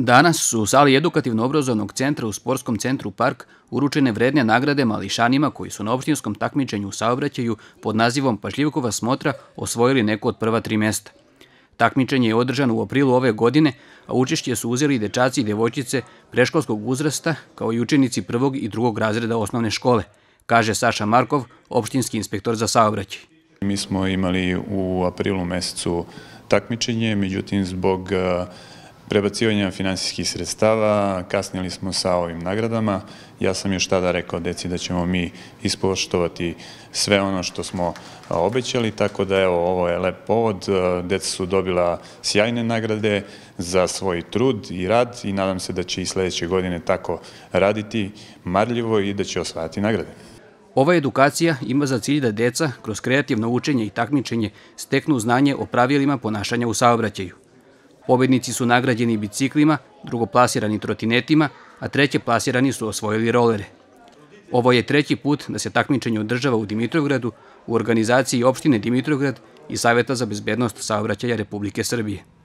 Danas su u sali edukativno-obrazovnog centra u Sportskom centru Park uručene vredne nagrade mališanima koji su na opštinskom takmičenju u saobraćaju pod nazivom Pažljivkova smotra osvojili neko od prva tri mesta. Takmičenje je održano u aprilu ove godine, a učešće su uzeli dečaci i devojčice preškolskog uzrasta kao i učenici prvog i drugog razreda osnovne škole, kaže Saša Markov, opštinski inspektor za saobraćaj. Mi smo imali u aprilu mesecu takmičenje, međutim zbog učenja prebacivanja finansijskih sredstava, kasnili smo sa ovim nagradama. Ja sam još tada rekao deci da ćemo mi ispoštovati sve ono što smo obećali, tako da evo, ovo je lep povod. Deca su dobila sjajne nagrade za svoj trud i rad i nadam se da će i sledeće godine tako raditi marljivo i da će osvajati nagrade. Ova edukacija ima za cilj da deca kroz kreativno učenje i takmičenje steknu znanje o pravilima ponašanja u saobraćaju. Pobednici su nagrađeni biciklima, drugoplasirani trotinetima, a treće plasirani su osvojili rolere. Ovo je treći put da se takmičenje održava u Dimitrovgradu u organizaciji opštine Dimitrovgrad i Saveta za bezbednost saobraćaja Republike Srbije.